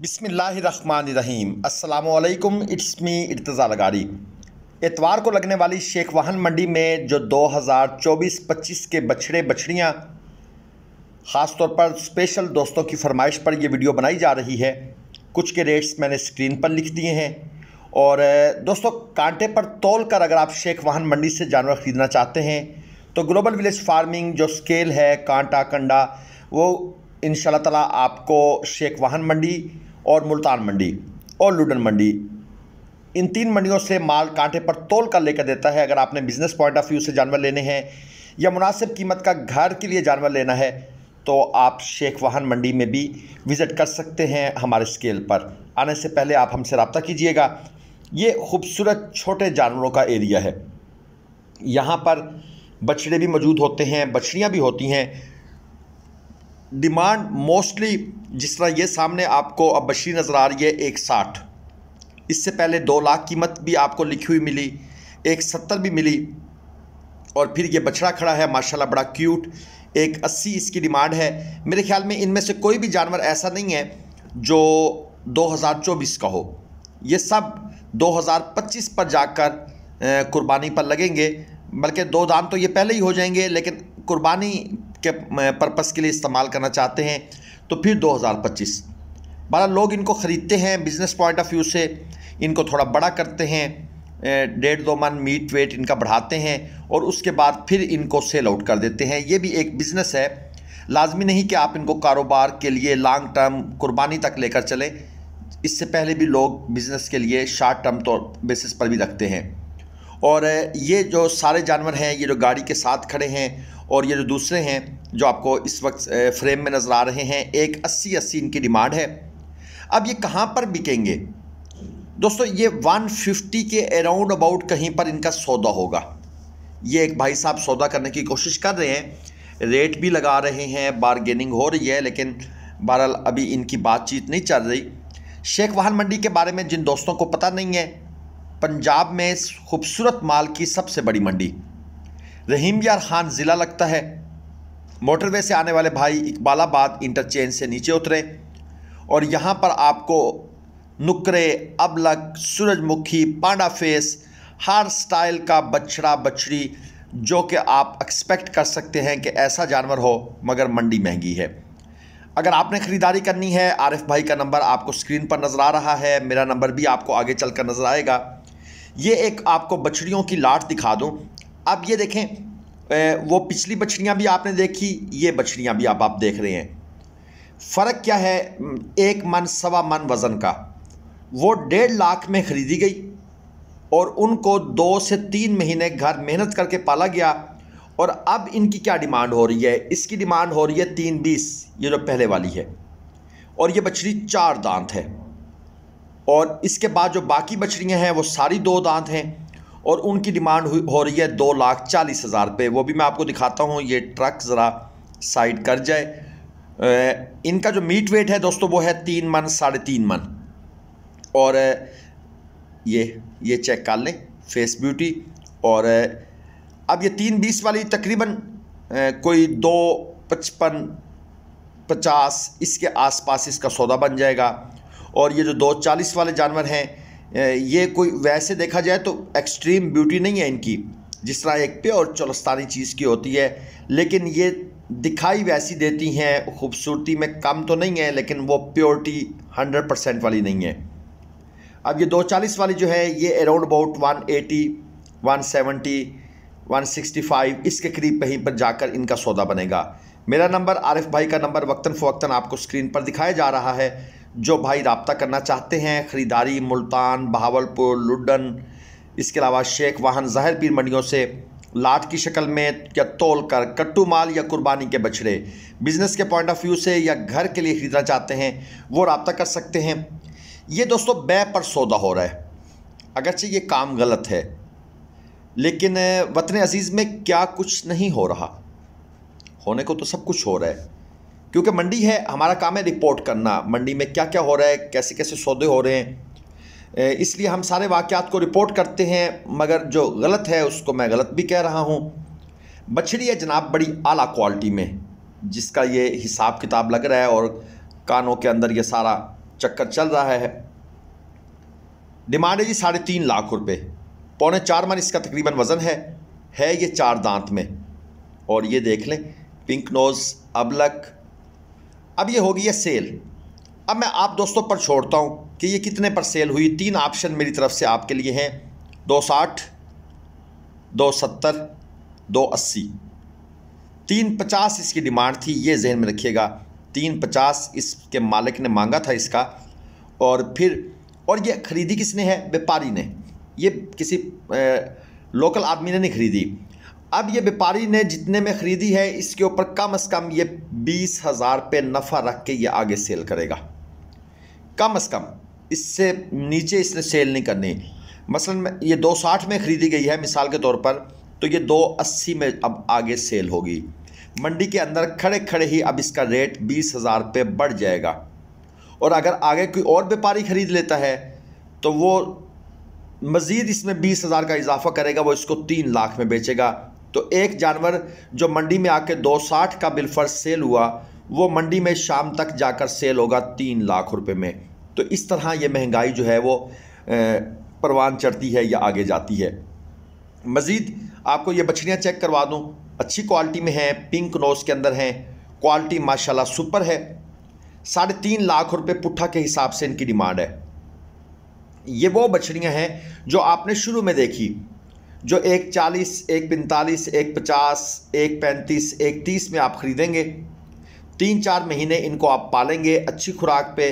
बिसमीम अल्लाम it's me Irtaza लगारी एतवार को लगने वाली शेख वाहन मंडी में जो 2024-25 के बछड़े बछड़ियाँ ख़ास तौर पर स्पेशल दोस्तों की फरमाइश पर यह वीडियो बनाई जा रही है कुछ के रेट्स मैंने स्क्रीन पर लिख दिए हैं और दोस्तों कांटे पर तोल कर अगर आप शेख वाहन मंडी से जानवर ख़रीदना चाहते हैं तो ग्लोबल विलेज फार्मिंग जो स्केल है कांटा कंडा वो इन ताला आपको शेख वाहन मंडी और मुल्तान मंडी और लुडन मंडी इन तीन मंडियों से माल कांटे पर तोल कर लेकर देता है अगर आपने बिजनेस पॉइंट ऑफ व्यू से जानवर लेने हैं या मुनासिब कीमत का घर के लिए जानवर लेना है तो आप शेख वाहन मंडी में भी विज़िट कर सकते हैं हमारे स्केल पर आने से पहले आप हमसे रबता कीजिएगा ये खूबसूरत छोटे जानवरों का एरिया है यहाँ पर बछड़े भी मौजूद होते हैं बछड़ियाँ भी होती हैं डिमांड मोस्टली जिस तरह ये सामने आपको अब बशी नज़र आ रही है एक साठ इससे पहले दो लाख कीमत भी आपको लिखी हुई मिली एक सत्तर भी मिली और फिर ये बछड़ा खड़ा है माशाल्लाह बड़ा क्यूट एक अस्सी इसकी डिमांड है मेरे ख्याल में इनमें से कोई भी जानवर ऐसा नहीं है जो चौबीस का हो ये सब पच्चीस पर जाकर कुर्बानी पर लगेंगे बल्कि दो दान तो ये पहले ही हो जाएंगे लेकिन कुर्बानी के पर्पस के लिए इस्तेमाल करना चाहते हैं तो फिर 2025 बारह लोग इनको ख़रीदते हैं बिज़नेस पॉइंट ऑफ व्यू से इनको थोड़ा बड़ा करते हैं डेढ़ दो मन मीट वेट इनका बढ़ाते हैं और उसके बाद फिर इनको सेल आउट कर देते हैं ये भी एक बिज़नेस है लाजमी नहीं कि आप इनको कारोबार के लिए लॉन्ग टर्म कुर्बानी तक लेकर चलें इससे पहले भी लोग बिज़नेस के लिए शॉर्ट टर्म तौर बेसिस पर भी रखते हैं और ये जो सारे जानवर हैं ये जो गाड़ी के साथ खड़े हैं और ये जो दूसरे हैं जो आपको इस वक्त फ्रेम में नज़र आ रहे हैं एक अस्सी अस्सी इनकी डिमांड है अब ये कहाँ पर बिकेंगे दोस्तों ये 150 के अराउंड अबाउट कहीं पर इनका सौदा होगा ये एक भाई साहब सौदा करने की कोशिश कर रहे हैं रेट भी लगा रहे हैं बारगेनिंग हो रही है लेकिन बहरहाल अभी इनकी बातचीत नहीं चल रही शेख वाहन मंडी के बारे में जिन दोस्तों को पता नहीं है पंजाब में खूबसूरत माल की सबसे बड़ी मंडी रहीम यार खान ज़िला लगता है मोटरवे से आने वाले भाई इकबालाबाद इंटरचेंज से नीचे उतरे और यहाँ पर आपको नुकरे अबलक सूरजमुखी पांडा फेस हर स्टाइल का बछड़ा बछड़ी जो कि आप एक्सपेक्ट कर सकते हैं कि ऐसा जानवर हो मगर मंडी महंगी है अगर आपने ख़रीदारी करनी है आरिफ भाई का नंबर आपको स्क्रीन पर नज़र आ रहा है मेरा नंबर भी आपको आगे चल कर नज़र आएगा ये एक आपको बछड़ियों की लाट दिखा दूँ अब ये देखें वो पिछली बछड़ियाँ भी आपने देखी ये बछड़ियाँ भी आप आप देख रहे हैं फ़र्क क्या है एक मन सवा मन वज़न का वो डेढ़ लाख में ख़रीदी गई और उनको दो से तीन महीने घर मेहनत करके पाला गया और अब इनकी क्या डिमांड हो रही है इसकी डिमांड हो रही है तीन बीस ये जो पहले वाली है और ये बछड़ी चार दांत है और इसके बाद जो बाकी बछड़ियाँ हैं वो सारी दो दांत हैं और उनकी डिमांड हो रही है दो लाख चालीस हज़ार रुपये वो भी मैं आपको दिखाता हूँ ये ट्रक ज़रा साइड कर जाए इनका जो मीट वेट है दोस्तों वो है तीन मन साढ़े तीन मन और ये ये चेक कर लें फेस ब्यूटी और अब ये तीन बीस वाली तकरीबन कोई दो पचपन पचास इसके आसपास इसका सौदा बन जाएगा और ये जो दो चालीस वाले जानवर हैं ये कोई वैसे देखा जाए तो एक्सट्रीम ब्यूटी नहीं है इनकी जिस तरह एक प्योर चौलस्तानी चीज़ की होती है लेकिन ये दिखाई वैसी देती हैं खूबसूरती में कम तो नहीं है लेकिन वो प्योरिटी हंड्रेड परसेंट वाली नहीं है अब ये दो चालीस वाली जो है ये around about one eighty one seventy one sixty five इसके करीब कहीं पर जाकर इनका सौदा बनेगा मेरा नंबर आरिफ भाई का नंबर वक्ता फ़वक्ता आपको स्क्रीन पर दिखाया जा रहा है जो भाई रबता करना चाहते हैं ख़रीदारी मुल्तान बहावलपुर लुडन इसके अलावा शेख वाहन ज़ाहिर पीर मंडियों से लाट की शक्ल में या तोल कर कट्टू माल या कुर्बानी के बछड़े बिज़नेस के पॉइंट ऑफ व्यू से या घर के लिए ख़रीदना चाहते हैं वो रबता कर सकते हैं ये दोस्तों बै पर सौदा हो रहा है अगरचे ये काम गलत है लेकिन वतन अजीज़ में क्या कुछ नहीं हो रहा होने को तो सब कुछ हो रहा है क्योंकि मंडी है हमारा काम है रिपोर्ट करना मंडी में क्या क्या हो रहा है कैसे कैसे सौदे हो रहे हैं इसलिए हम सारे वाक़ात को रिपोर्ट करते हैं मगर जो गलत है उसको मैं गलत भी कह रहा हूँ बछड़ी है जनाब बड़ी आला क्वालिटी में जिसका ये हिसाब किताब लग रहा है और कानों के अंदर ये सारा चक्कर चल रहा है डिमांड है जी साढ़े तीन लाख रुपए पौने चार मन इसका तकरीबन वज़न है है ये चार दांत में और ये देख लें पिंक नोज़ अबलक अब ये हो गई है सेल अब मैं आप दोस्तों पर छोड़ता हूँ कि ये कितने पर सेल हुई तीन ऑप्शन मेरी तरफ से आपके लिए हैं दो साठ दो सत्तर दो अस्सी तीन पचास इसकी डिमांड थी ये जहन में रखिएगा तीन पचास इसके मालिक ने मांगा था इसका और फिर और ये खरीदी किसने है व्यापारी ने ये किसी ए, लोकल आदमी ने नहीं खरीदी अब ये व्यापारी ने जितने में ख़रीदी है इसके ऊपर कम अज़ कम ये बीस हज़ार पे नफ़ा रख के ये आगे सेल करेगा कम अज़ कम इससे नीचे इसने सेल नहीं करनी मसलन ये दो साठ में ख़रीदी गई है मिसाल के तौर पर तो ये दो अस्सी में अब आगे सेल होगी मंडी के अंदर खड़े खड़े ही अब इसका रेट बीस हज़ार पे बढ़ जाएगा और अगर आगे कोई और व्यापारी ख़रीद लेता है तो वो मज़ीद इसमें बीस हज़ार का इजाफा करेगा वो इसको तीन लाख में बेचेगा तो एक जानवर जो मंडी में आके साठ का बिल सेल हुआ वो मंडी में शाम तक जाकर सेल होगा तीन लाख रुपए में तो इस तरह ये महंगाई जो है वो परवान चढ़ती है या आगे जाती है मज़ीद आपको ये बछड़ियाँ चेक करवा दूँ अच्छी क्वालिटी में हैं पिंक नोज़ के अंदर हैं क्वालिटी माशाल्लाह सुपर है साढ़े तीन लाख रुपए पुट्ठा के हिसाब से इनकी डिमांड है ये वो बछड़ियाँ हैं जो आपने शुरू में देखी जो एक चालीस एक पैंतालीस एक पचास एक पैंतीस एक तीस में आप ख़रीदेंगे तीन चार महीने इनको आप पालेंगे अच्छी खुराक पे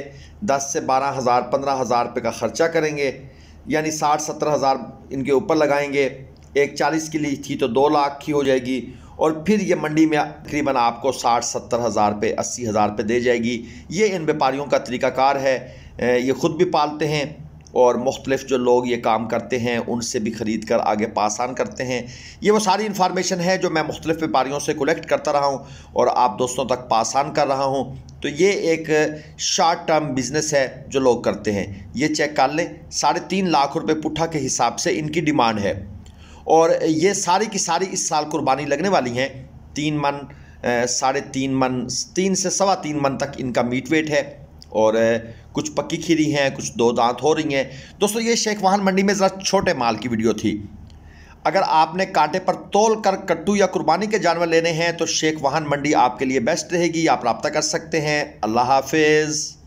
दस से बारह हज़ार पंद्रह हज़ार रुपये का ख़र्चा करेंगे यानी साठ सत्तर हज़ार इनके ऊपर लगाएंगे एक चालीस की ली थी तो दो लाख की हो जाएगी और फिर ये मंडी में तकरीबन आपको साठ सत्तर हज़ार रुपये अस्सी हज़ार रुपये दे जाएगी ये इन व्यापारियों का तरीक़ाकार है ये ख़ुद भी पालते हैं और मुख्तलिफ जो लोग ये काम करते हैं उनसे भी ख़रीद कर आगे पासान करते हैं ये वो सारी इन्फॉर्मेशन है जो मैं मुख्तलिफ व्यापारियों से कलेक्ट करता रहा हूँ और आप दोस्तों तक पासान कर रहा हूँ तो ये एक शार्ट टर्म बिज़नेस है जो लोग करते हैं ये चेक कर लें साढ़े तीन लाख रुपये पुट्ठा के हिसाब से इनकी डिमांड है और ये सारी की सारी इस साल कुर्बानी लगने वाली हैं तीन मन साढ़े तीन मन तीन से सवा तीन मन तक इनका मीट वेट है और कुछ पक्की खीरी हैं कुछ दो दांत हो रही हैं दोस्तों ये शेख वाहन मंडी में ज़रा छोटे माल की वीडियो थी अगर आपने कांटे पर तोल कर कट्टू या कुर्बानी के जानवर लेने हैं तो शेख वाहन मंडी आपके लिए बेस्ट रहेगी आप रबता कर सकते हैं अल्लाह हाफिज़